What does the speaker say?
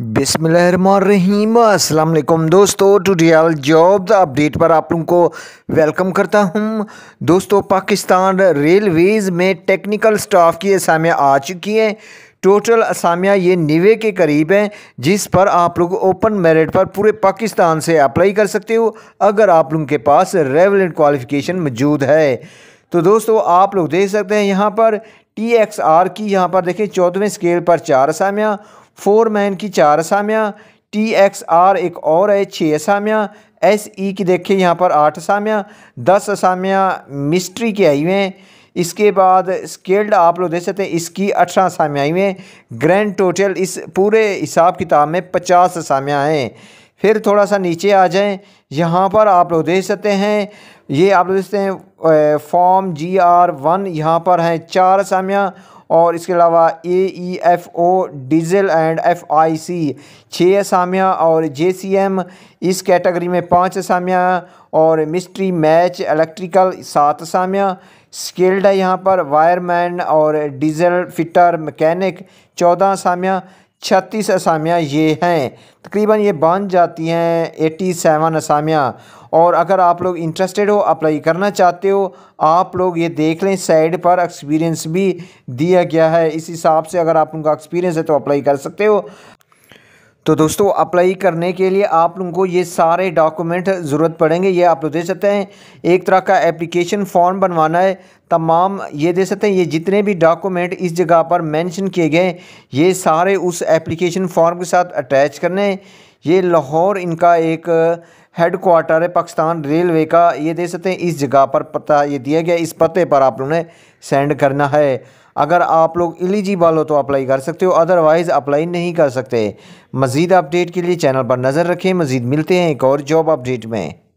बिसमीम अल्लाम दोस्तों टूडियल जॉब अपडेट पर आप लोगों को वेलकम करता हूं दोस्तों पाकिस्तान रेलवेज़ में टेक्निकल स्टाफ की असामियाँ आ चुकी हैं टोटल असामियाँ ये निवे के करीब हैं जिस पर आप लोग ओपन मेरिट पर पूरे पाकिस्तान से अप्लाई कर सकते हो अगर आप लोगों के पास रेवलेंट क्वालिफ़िकेशन मौजूद है तो दोस्तों आप लोग देख सकते हैं यहाँ पर टी एक्स आर की यहाँ पर देखें चौदहवें स्केल पर चार असामियाँ फोर मैन की चार असामियाँ टी एक्स आर एक और है छः असामियाँ एस ई की देखिए यहाँ पर आठ असामियाँ दस असामियाँ मिस्ट्री की आई हुई हैं इसके बाद स्केल्ड आप लोग देख सकते हैं इसकी अठारह असामियाँ आई हुई हैं ग्रैंड टोटल इस पूरे हिसाब किताब में पचास असामियाँ हैं फिर थोड़ा सा नीचे आ जाएं यहाँ पर आप लोग देख सकते हैं ये आप लोग देखते हैं फॉर्म जी आर वन यहाँ पर हैं चार असामियाँ और इसके अलावा A E F O diesel and F I C छः असामियाँ और जे सी एम इस कैटेगरी में पाँच असामियाँ और मिस्ट्री मैच इलेक्ट्रिकल सात असामियाँ स्किल्ड है यहाँ पर वायरमैन और डीजल फिटर मैकेनिक चौदह असामियाँ छत्तीस असामियाँ ये हैं तकरीबन ये बन जाती हैं एटी सेवन असामियाँ और अगर आप लोग इंटरेस्टेड हो अप्लाई करना चाहते हो आप लोग ये देख लें साइड पर एक्सपीरियंस भी दिया गया है इस हिसाब से अगर आप उनका एक्सपीरियंस है तो अप्लाई कर सकते हो तो दोस्तों अप्लाई करने के लिए आप लोगों को ये सारे डॉक्यूमेंट ज़रूरत पड़ेंगे ये आप लोग दे सकते हैं एक तरह का एप्लीकेशन फॉर्म बनवाना है तमाम ये दे सकते हैं ये जितने भी डॉक्यूमेंट इस जगह पर मेंशन किए गए ये सारे उस एप्लीकेशन फॉर्म के साथ अटैच करने हैं ये लाहौर इनका एक हेड क्वार्टर है पाकिस्तान रेलवे का ये दे सकते हैं इस जगह पर पता ये दिया गया इस पते पर आप लोगों ने सेंड करना है अगर आप लोग एलिजिबल हो तो अप्लाई कर सकते हो अदरवाइज़ अप्लाई नहीं कर सकते मज़ीद अपडेट के लिए चैनल पर नज़र रखें मज़ीद मिलते हैं एक और जॉब अपडेट में